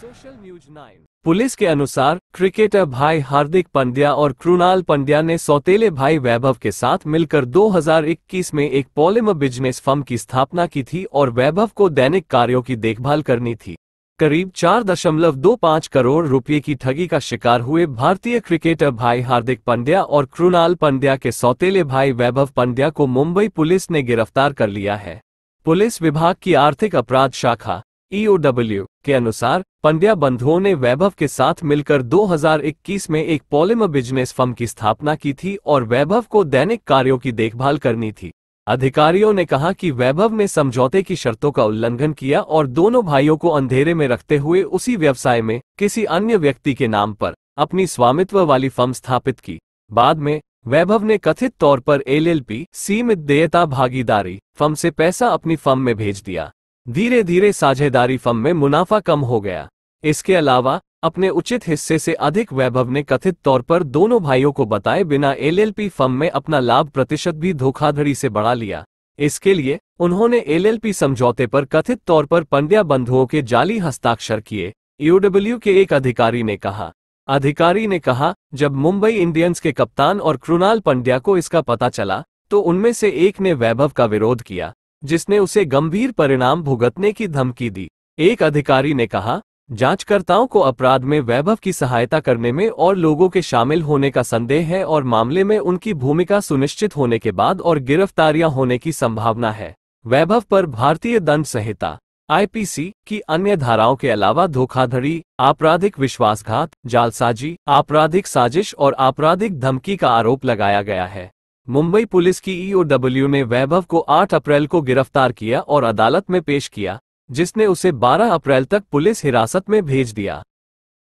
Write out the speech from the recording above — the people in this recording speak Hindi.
सोशल न्यूज नाइन पुलिस के अनुसार क्रिकेटर भाई हार्दिक पंड्या और कृणाल पंड्या ने सौतेले भाई वैभव के साथ मिलकर 2021 में एक पॉलिमर बिजनेस फर्म की स्थापना की थी और वैभव को दैनिक कार्यों की देखभाल करनी थी करीब 4.25 करोड़ रुपए की ठगी का शिकार हुए भारतीय क्रिकेटर भाई हार्दिक पंड्या और कृणाल पंड्या के सौतेले भाई वैभव पंड्या को मुंबई पुलिस ने गिरफ्तार कर लिया है पुलिस विभाग की आर्थिक अपराध शाखा ईओडब्ल्यू e के अनुसार पंड्या बंधुओं ने वैभव के साथ मिलकर 2021 में एक पॉलिम बिजनेस फर्म की स्थापना की थी और वैभव को दैनिक कार्यों की देखभाल करनी थी अधिकारियों ने कहा कि वैभव ने समझौते की शर्तों का उल्लंघन किया और दोनों भाइयों को अंधेरे में रखते हुए उसी व्यवसाय में किसी अन्य व्यक्ति के नाम पर अपनी स्वामित्व वाली फर्म स्थापित की बाद में वैभव ने कथित तौर पर एलएलपी सीमित देयता भागीदारी फर्म से पैसा अपनी फर्म में भेज दिया धीरे धीरे साझेदारी फर्म में मुनाफा कम हो गया इसके अलावा अपने उचित हिस्से से अधिक वैभव ने कथित तौर पर दोनों भाइयों को बताए बिना एलएलपी फर्म में अपना लाभ प्रतिशत भी धोखाधड़ी से बढ़ा लिया इसके लिए उन्होंने एलएलपी समझौते पर कथित तौर पर पंड्या बंधुओं के जाली हस्ताक्षर किए यूडब्ल्यू के एक अधिकारी ने कहा अधिकारी ने कहा जब मुंबई इंडियंस के कप्तान और कृणाल पंड्या को इसका पता चला तो उनमें से एक ने वैभव का विरोध किया जिसने उसे गंभीर परिणाम भुगतने की धमकी दी एक अधिकारी ने कहा जांचकर्ताओं को अपराध में वैभव की सहायता करने में और लोगों के शामिल होने का संदेह है और मामले में उनकी भूमिका सुनिश्चित होने के बाद और गिरफ्तारियां होने की संभावना है वैभव पर भारतीय दंड संहिता आईपीसी की अन्य धाराओं के अलावा धोखाधड़ी आपराधिक विश्वासघात जालसाजी आपराधिक साजिश और आपराधिक धमकी का आरोप लगाया गया है मुंबई पुलिस की ईओडब्ल्यू e ने वैभव को 8 अप्रैल को गिरफ्तार किया और अदालत में पेश किया जिसने उसे 12 अप्रैल तक पुलिस हिरासत में भेज दिया